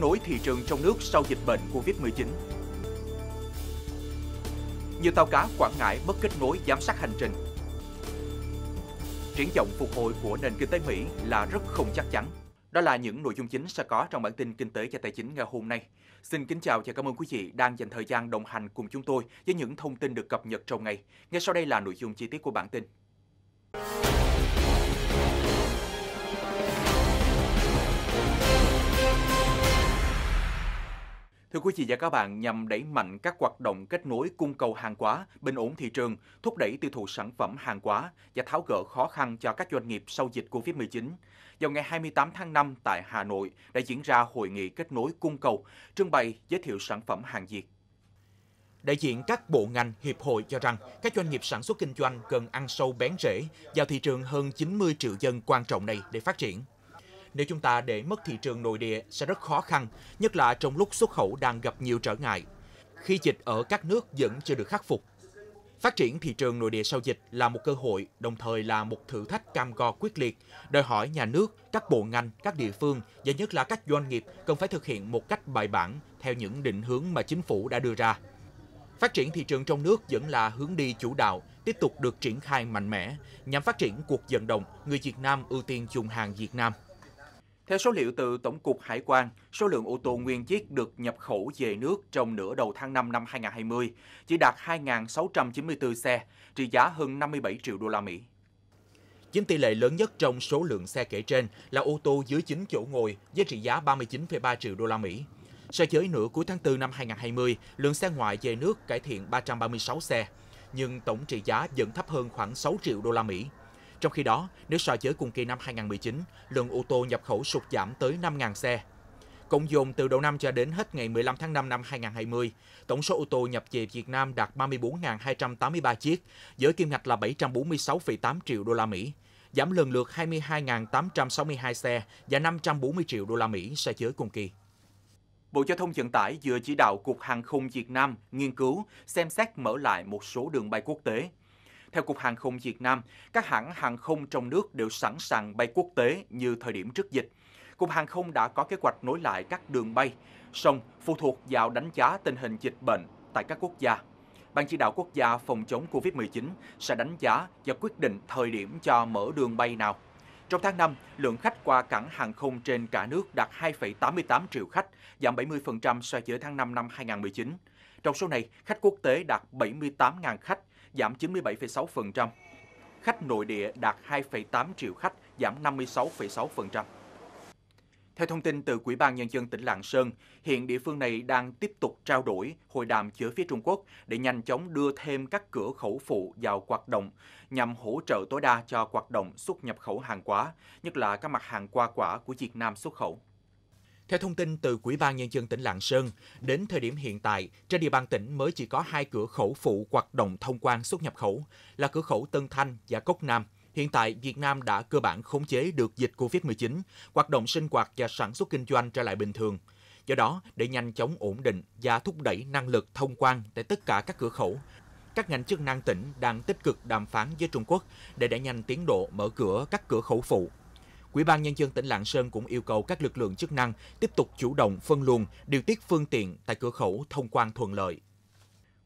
nối thị trường trong nước sau dịch bệnh Covid-19. Nhiều tàu cá Quảng Ngãi mất kết nối giám sát hành trình. Triển vọng phục hồi của nền kinh tế Mỹ là rất không chắc chắn. Đó là những nội dung chính sẽ có trong bản tin Kinh tế và Tài chính ngày hôm nay. Xin kính chào và cảm ơn quý vị đang dành thời gian đồng hành cùng chúng tôi với những thông tin được cập nhật trong ngày. Ngay sau đây là nội dung chi tiết của bản tin. Thưa quý vị và các bạn, nhằm đẩy mạnh các hoạt động kết nối cung cầu hàng hóa, bình ổn thị trường, thúc đẩy tiêu thụ sản phẩm hàng hóa và tháo gỡ khó khăn cho các doanh nghiệp sau dịch COVID-19, vào ngày 28 tháng 5 tại Hà Nội đã diễn ra hội nghị kết nối cung cầu, trưng bày giới thiệu sản phẩm hàng Việt. Đại diện các bộ ngành, hiệp hội cho rằng các doanh nghiệp sản xuất kinh doanh cần ăn sâu bén rễ vào thị trường hơn 90 triệu dân quan trọng này để phát triển. Nếu chúng ta để mất thị trường nội địa sẽ rất khó khăn, nhất là trong lúc xuất khẩu đang gặp nhiều trở ngại. Khi dịch ở các nước vẫn chưa được khắc phục, Phát triển thị trường nội địa sau dịch là một cơ hội, đồng thời là một thử thách cam go quyết liệt, đòi hỏi nhà nước, các bộ ngành, các địa phương và nhất là các doanh nghiệp cần phải thực hiện một cách bài bản theo những định hướng mà chính phủ đã đưa ra. Phát triển thị trường trong nước vẫn là hướng đi chủ đạo, tiếp tục được triển khai mạnh mẽ nhằm phát triển cuộc vận động người Việt Nam ưu tiên dùng hàng Việt Nam. Theo số liệu từ Tổng cục Hải quan, số lượng ô tô nguyên chiếc được nhập khẩu về nước trong nửa đầu tháng 5 năm 2020 chỉ đạt 2.694 xe, trị giá hơn 57 triệu đô la Mỹ. Chiếm tỷ lệ lớn nhất trong số lượng xe kể trên là ô tô dưới 9 chỗ ngồi với trị giá 39,3 triệu đô la Mỹ. So với nửa cuối tháng 4 năm 2020, lượng xe ngoại về nước cải thiện 336 xe, nhưng tổng trị giá vẫn thấp hơn khoảng 6 triệu đô la Mỹ trong khi đó, nếu so với cùng kỳ năm 2019, lượng ô tô nhập khẩu sụt giảm tới 5.000 xe. Cộng dồn từ đầu năm cho đến hết ngày 15 tháng 5 năm 2020, tổng số ô tô nhập về Việt Nam đạt 34.283 chiếc, với kim ngạch là 746,8 triệu đô la Mỹ, giảm lần lượt 22.862 xe và 540 triệu đô la Mỹ so với cùng kỳ. Bộ Giao thông Vận tải vừa chỉ đạo Cục Hàng không Việt Nam nghiên cứu xem xét mở lại một số đường bay quốc tế theo Cục Hàng không Việt Nam, các hãng hàng không trong nước đều sẵn sàng bay quốc tế như thời điểm trước dịch. Cục Hàng không đã có kế hoạch nối lại các đường bay, song phụ thuộc vào đánh giá tình hình dịch bệnh tại các quốc gia. Ban chỉ đạo quốc gia phòng chống COVID-19 sẽ đánh giá và quyết định thời điểm cho mở đường bay nào. Trong tháng 5, lượng khách qua cảng hàng không trên cả nước đạt 2,88 triệu khách, giảm 70% so với tháng 5 năm 2019. Trong số này, khách quốc tế đạt 78.000 khách, giảm 97,6%. Khách nội địa đạt 2,8 triệu khách, giảm 56,6%. Theo thông tin từ Quỹ ban Nhân dân tỉnh Lạng Sơn, hiện địa phương này đang tiếp tục trao đổi, hội đàm giữa phía Trung Quốc để nhanh chóng đưa thêm các cửa khẩu phụ vào hoạt động nhằm hỗ trợ tối đa cho hoạt động xuất nhập khẩu hàng hóa, nhất là các mặt hàng qua quả của Việt Nam xuất khẩu. Theo thông tin từ Quỹ ban Nhân dân tỉnh Lạng Sơn, đến thời điểm hiện tại, trên địa bàn tỉnh mới chỉ có hai cửa khẩu phụ hoạt động thông quan xuất nhập khẩu là cửa khẩu Tân Thanh và Cốc Nam. Hiện tại, Việt Nam đã cơ bản khống chế được dịch COVID-19, hoạt động sinh hoạt và sản xuất kinh doanh trở lại bình thường. Do đó, để nhanh chóng ổn định và thúc đẩy năng lực thông quan tại tất cả các cửa khẩu, các ngành chức năng tỉnh đang tích cực đàm phán với Trung Quốc để đẩy nhanh tiến độ mở cửa các cửa khẩu phụ Ủy ban Nhân dân tỉnh Lạng Sơn cũng yêu cầu các lực lượng chức năng tiếp tục chủ động phân luồng, điều tiết phương tiện tại cửa khẩu thông quan thuận lợi.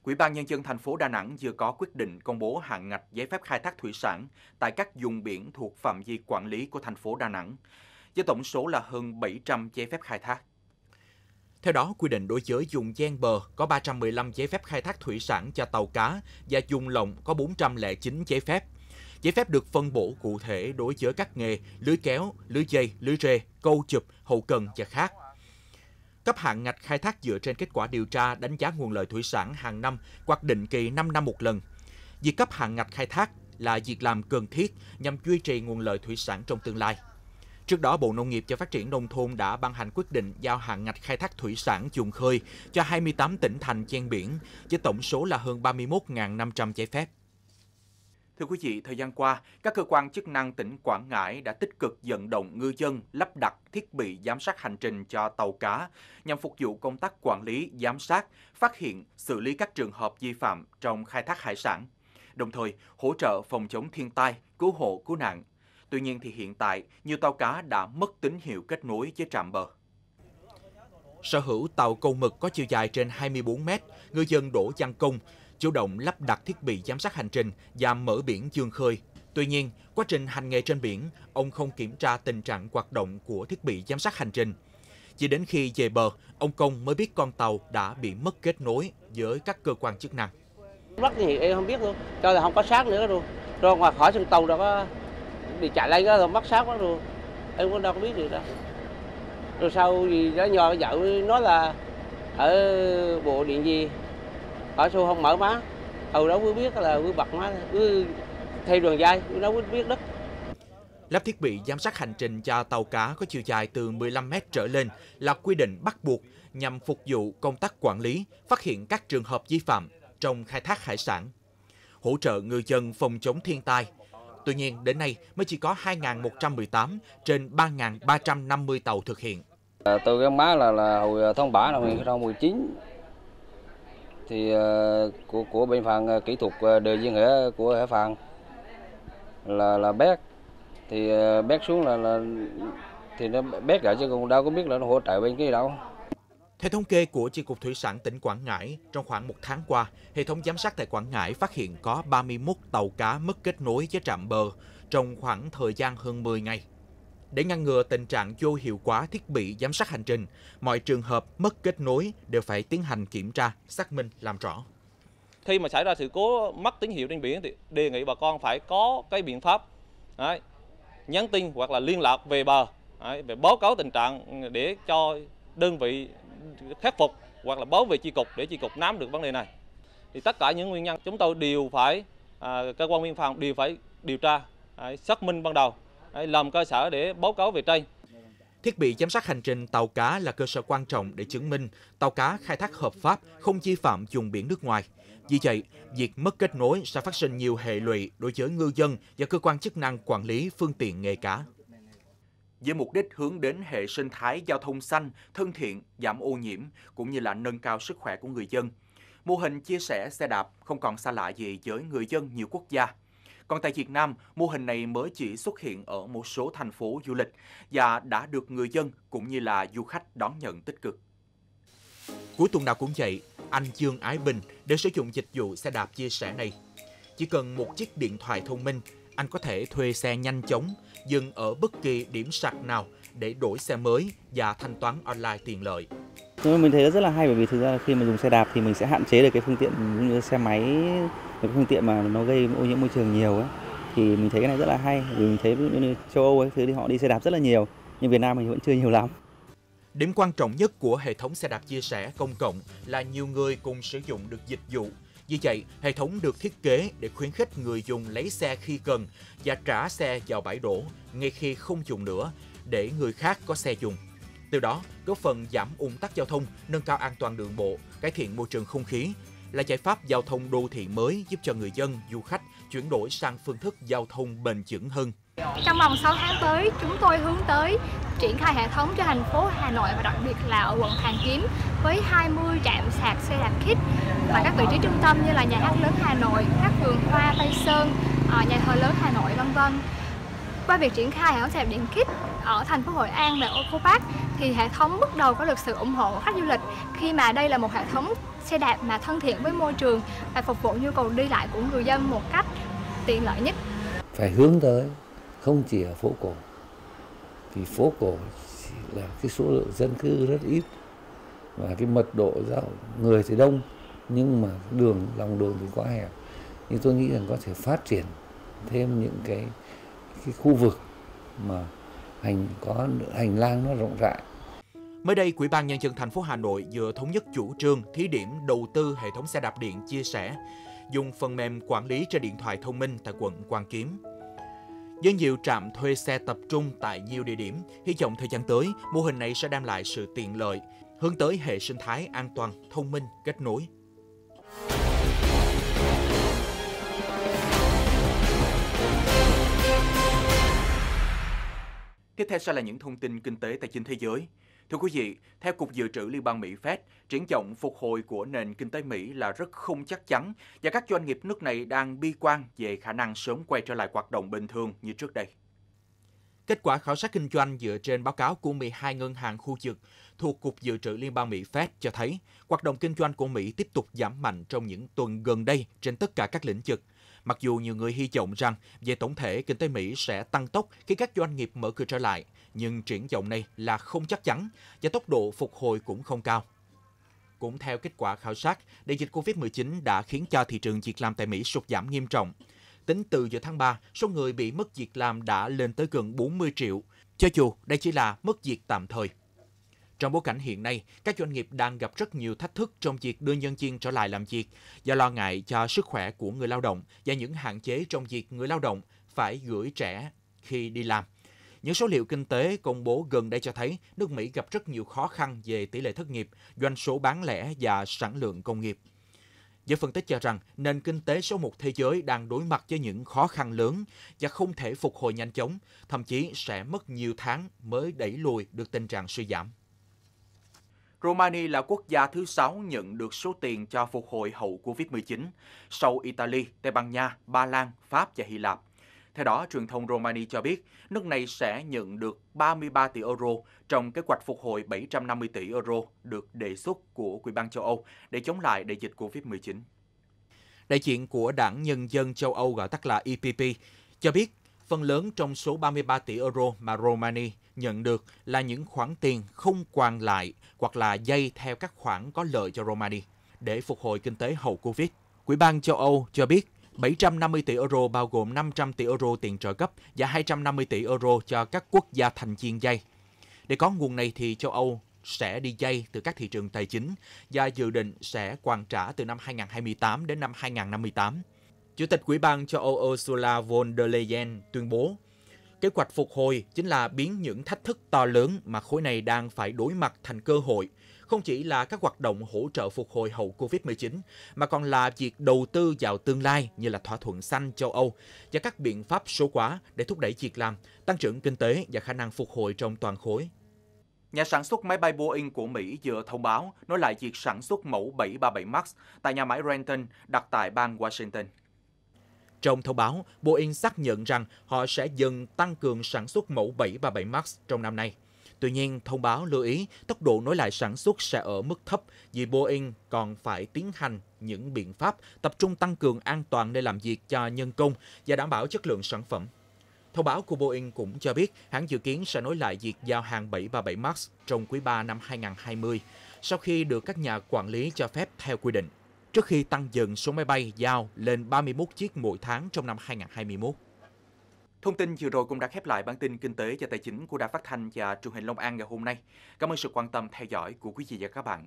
Ủy ban Nhân dân thành phố Đà Nẵng vừa có quyết định công bố hạn ngạch giấy phép khai thác thủy sản tại các vùng biển thuộc phạm vi quản lý của thành phố Đà Nẵng, với tổng số là hơn 700 giấy phép khai thác. Theo đó, quy định đối với dùng gian bờ có 315 giấy phép khai thác thủy sản cho tàu cá và dùng lồng có 409 giấy phép. Giấy phép được phân bổ cụ thể đối với các nghề lưới kéo, lưới dây, lưới rê, câu chụp, hậu cần và khác. Cấp hạng ngạch khai thác dựa trên kết quả điều tra đánh giá nguồn lợi thủy sản hàng năm hoặc định kỳ 5 năm một lần. Việc cấp hạng ngạch khai thác là việc làm cần thiết nhằm duy trì nguồn lợi thủy sản trong tương lai. Trước đó, Bộ Nông nghiệp và Phát triển Nông thôn đã ban hành quyết định giao hạng ngạch khai thác thủy sản dùng khơi cho 28 tỉnh thành ven biển, với tổng số là hơn 31.500 giấy phép. Thưa quý vị, thời gian qua, các cơ quan chức năng tỉnh Quảng Ngãi đã tích cực vận động ngư dân lắp đặt thiết bị giám sát hành trình cho tàu cá nhằm phục vụ công tác quản lý, giám sát, phát hiện, xử lý các trường hợp vi phạm trong khai thác hải sản, đồng thời hỗ trợ phòng chống thiên tai, cứu hộ, cứu nạn. Tuy nhiên thì hiện tại, nhiều tàu cá đã mất tín hiệu kết nối với trạm bờ. Sở hữu tàu câu mực có chiều dài trên 24 mét, ngư dân đổ Văn Công, chủ động lắp đặt thiết bị giám sát hành trình và mở biển dương khơi. Tuy nhiên, quá trình hành nghề trên biển, ông không kiểm tra tình trạng hoạt động của thiết bị giám sát hành trình. Chỉ đến khi về bờ, ông Công mới biết con tàu đã bị mất kết nối với các cơ quan chức năng. Mất thì em không biết luôn, cho là không có xác nữa luôn. Rồi ngoài khỏi sân tàu đó có bị chạy lên rồi mất xác quá luôn. Em cũng đâu có biết được đâu. Rồi sau gì đó nhờ vợ nói là ở bộ điện gì ở xu không mở má ừ đó quý biết là quý bật má quý thay đường dây quý đâu quý biết đất Lắp thiết bị giám sát hành trình cho tàu cá có chiều dài từ 15 mét trở lên là quy định bắt buộc nhằm phục vụ công tác quản lý, phát hiện các trường hợp vi phạm trong khai thác hải sản, hỗ trợ người dân phòng chống thiên tai. Tuy nhiên, đến nay mới chỉ có 2.118 trên 3.350 tàu thực hiện. Từ cái má là, là hồi à, tháng 7 năm 2019 thì ờ, của của bên phòng ờ, kỹ thuật ờ, đời duyên hệ của hệ phần là là bét thì bét xuống là là thì nó bét lại chứ còn đâu có biết là nó hỗ trợ bên kia đâu. Theo thống kê của Chi cục Thủy sản tỉnh Quảng Ngãi, trong khoảng một tháng qua, hệ thống giám sát tại Quảng Ngãi phát hiện có 31 tàu cá mất kết nối với trạm bờ trong khoảng thời gian hơn 10 ngày. Để ngăn ngừa tình trạng vô hiệu quả thiết bị giám sát hành trình, mọi trường hợp mất kết nối đều phải tiến hành kiểm tra, xác minh, làm rõ. Khi mà xảy ra sự cố mất tín hiệu trên biển thì đề nghị bà con phải có cái biện pháp đấy, nhắn tin hoặc là liên lạc về bờ đấy, về báo cáo tình trạng để cho đơn vị khắc phục hoặc là báo về chi cục để chi cục nắm được vấn đề này. Thì tất cả những nguyên nhân chúng tôi đều phải à, cơ quan biên phòng đều phải điều tra, à, xác minh ban đầu làm cơ sở để báo cáo về trên. Thiết bị giám sát hành trình tàu cá là cơ sở quan trọng để chứng minh tàu cá khai thác hợp pháp, không vi phạm vùng biển nước ngoài. Vì vậy, việc mất kết nối sẽ phát sinh nhiều hệ lụy đối với ngư dân và cơ quan chức năng quản lý phương tiện nghề cá. Với mục đích hướng đến hệ sinh thái giao thông xanh, thân thiện, giảm ô nhiễm cũng như là nâng cao sức khỏe của người dân, mô hình chia sẻ xe đạp không còn xa lạ gì với người dân nhiều quốc gia. Còn tại Việt Nam, mô hình này mới chỉ xuất hiện ở một số thành phố du lịch và đã được người dân cũng như là du khách đón nhận tích cực. Cuối tuần nào cũng vậy, anh Dương Ái Bình đều sử dụng dịch vụ xe đạp chia sẻ này. Chỉ cần một chiếc điện thoại thông minh, anh có thể thuê xe nhanh chóng, dừng ở bất kỳ điểm sạc nào để đổi xe mới và thanh toán online tiện lợi. Mình thấy rất là hay bởi vì thực ra khi mà dùng xe đạp thì mình sẽ hạn chế được cái phương tiện như xe máy cái phương tiện mà nó gây ô nhiễm môi trường nhiều ấy, thì mình thấy cái này rất là hay vì mình thấy như châu Âu ấy, thứ họ đi xe đạp rất là nhiều nhưng Việt Nam mình vẫn chưa nhiều lắm. Điểm quan trọng nhất của hệ thống xe đạp chia sẻ công cộng là nhiều người cùng sử dụng được dịch vụ. Vì vậy, hệ thống được thiết kế để khuyến khích người dùng lấy xe khi cần và trả xe vào bãi đổ ngay khi không dùng nữa để người khác có xe dùng. Từ đó, góp phần giảm ủng tắc giao thông, nâng cao an toàn đường bộ, cải thiện môi trường không khí là giải pháp giao thông đô thị mới giúp cho người dân, du khách chuyển đổi sang phương thức giao thông bền vững hơn. Trong vòng 6 tháng tới, chúng tôi hướng tới triển khai hệ thống cho thành phố Hà Nội và đặc biệt là ở quận Hoàn Kiếm với 20 trạm sạc xe đạp kít và các vị trí trung tâm như là nhà hát lớn Hà Nội, các vườn hoa Tây Sơn, ờ, nhà thờ lớn Hà Nội vân vân. Qua việc triển khai hệ thống sạc điện kít ở thành phố Hội An và Ô Cô Park thì hệ thống bước đầu có được sự ủng hộ của khách du lịch khi mà đây là một hệ thống xe đạp mà thân thiện với môi trường và phục vụ nhu cầu đi lại của người dân một cách tiện lợi nhất. Phải hướng tới không chỉ ở phố cổ vì phố cổ là cái số lượng dân cư rất ít và cái mật độ giao người thì đông nhưng mà đường lòng đường thì quá hẹp nhưng tôi nghĩ rằng có thể phát triển thêm những cái cái khu vực mà hành có hành lang nó rộng rãi. Mới đây, Quỹ ban Nhân dân thành phố Hà Nội vừa thống nhất chủ trương thí điểm đầu tư hệ thống xe đạp điện chia sẻ, dùng phần mềm quản lý trên điện thoại thông minh tại quận Quang Kiếm. Với nhiều trạm thuê xe tập trung tại nhiều địa điểm, hy vọng thời gian tới, mô hình này sẽ đem lại sự tiện lợi, hướng tới hệ sinh thái an toàn, thông minh, kết nối Tiếp theo sẽ là những thông tin kinh tế tài chính thế giới. Thưa quý vị, theo Cục Dự trữ Liên bang Mỹ Fed, triển vọng phục hồi của nền kinh tế Mỹ là rất không chắc chắn và các doanh nghiệp nước này đang bi quan về khả năng sớm quay trở lại hoạt động bình thường như trước đây. Kết quả khảo sát kinh doanh dựa trên báo cáo của 12 ngân hàng khu vực thuộc Cục Dự trữ Liên bang Mỹ Fed cho thấy hoạt động kinh doanh của Mỹ tiếp tục giảm mạnh trong những tuần gần đây trên tất cả các lĩnh vực – Mặc dù nhiều người hy vọng rằng về tổng thể kinh tế Mỹ sẽ tăng tốc khi các doanh nghiệp mở cửa trở lại, nhưng triển vọng này là không chắc chắn và tốc độ phục hồi cũng không cao. Cũng theo kết quả khảo sát, đại dịch COVID-19 đã khiến cho thị trường việc làm tại Mỹ sụt giảm nghiêm trọng. Tính từ giữa tháng 3, số người bị mất việc làm đã lên tới gần 40 triệu, cho dù đây chỉ là mất việc tạm thời. Trong bối cảnh hiện nay, các doanh nghiệp đang gặp rất nhiều thách thức trong việc đưa nhân viên trở lại làm việc do lo ngại cho sức khỏe của người lao động và những hạn chế trong việc người lao động phải gửi trẻ khi đi làm. Những số liệu kinh tế công bố gần đây cho thấy nước Mỹ gặp rất nhiều khó khăn về tỷ lệ thất nghiệp, doanh số bán lẻ và sản lượng công nghiệp. Giới phân tích cho rằng nền kinh tế số một thế giới đang đối mặt với những khó khăn lớn và không thể phục hồi nhanh chóng, thậm chí sẽ mất nhiều tháng mới đẩy lùi được tình trạng suy giảm. Romania là quốc gia thứ sáu nhận được số tiền cho phục hồi hậu Covid-19, sau Italy, Tây Ban Nha, Ba Lan, Pháp và Hy Lạp. Theo đó, truyền thông Romania cho biết nước này sẽ nhận được 33 tỷ euro trong kế hoạch phục hồi 750 tỷ euro được đề xuất của quỹ ban châu Âu để chống lại đại dịch Covid-19. Đại diện của Đảng Nhân dân châu Âu gọi tắt là EPP cho biết Phần lớn trong số 33 tỷ euro mà Romania nhận được là những khoản tiền không quan lại hoặc là dây theo các khoản có lợi cho Romania để phục hồi kinh tế hậu Covid. Quỹ ban châu Âu cho biết 750 tỷ euro bao gồm 500 tỷ euro tiền trợ cấp và 250 tỷ euro cho các quốc gia thành viên dây. Để có nguồn này thì châu Âu sẽ đi dây từ các thị trường tài chính và dự định sẽ hoàn trả từ năm 2028 đến năm 2058. Chủ tịch Ủy ban cho Âu Ursula von der Leyen tuyên bố, kế hoạch phục hồi chính là biến những thách thức to lớn mà khối này đang phải đối mặt thành cơ hội, không chỉ là các hoạt động hỗ trợ phục hồi hậu Covid-19, mà còn là việc đầu tư vào tương lai như là thỏa thuận xanh châu Âu và các biện pháp số hóa để thúc đẩy việc làm, tăng trưởng kinh tế và khả năng phục hồi trong toàn khối. Nhà sản xuất máy bay Boeing của Mỹ vừa thông báo nối lại việc sản xuất mẫu 737 MAX tại nhà máy Renton đặt tại bang Washington. Trong thông báo, Boeing xác nhận rằng họ sẽ dừng tăng cường sản xuất mẫu 737 MAX trong năm nay. Tuy nhiên, thông báo lưu ý tốc độ nối lại sản xuất sẽ ở mức thấp vì Boeing còn phải tiến hành những biện pháp tập trung tăng cường an toàn nơi làm việc cho nhân công và đảm bảo chất lượng sản phẩm. Thông báo của Boeing cũng cho biết hãng dự kiến sẽ nối lại việc giao hàng 737 MAX trong quý 3 năm 2020 sau khi được các nhà quản lý cho phép theo quy định trước khi tăng dần số máy bay giao lên 31 chiếc mỗi tháng trong năm 2021. Thông tin vừa rồi cũng đã khép lại bản tin kinh tế và tài chính của Đài Phát Thanh và truyền hình Long An ngày hôm nay. Cảm ơn sự quan tâm theo dõi của quý vị và các bạn.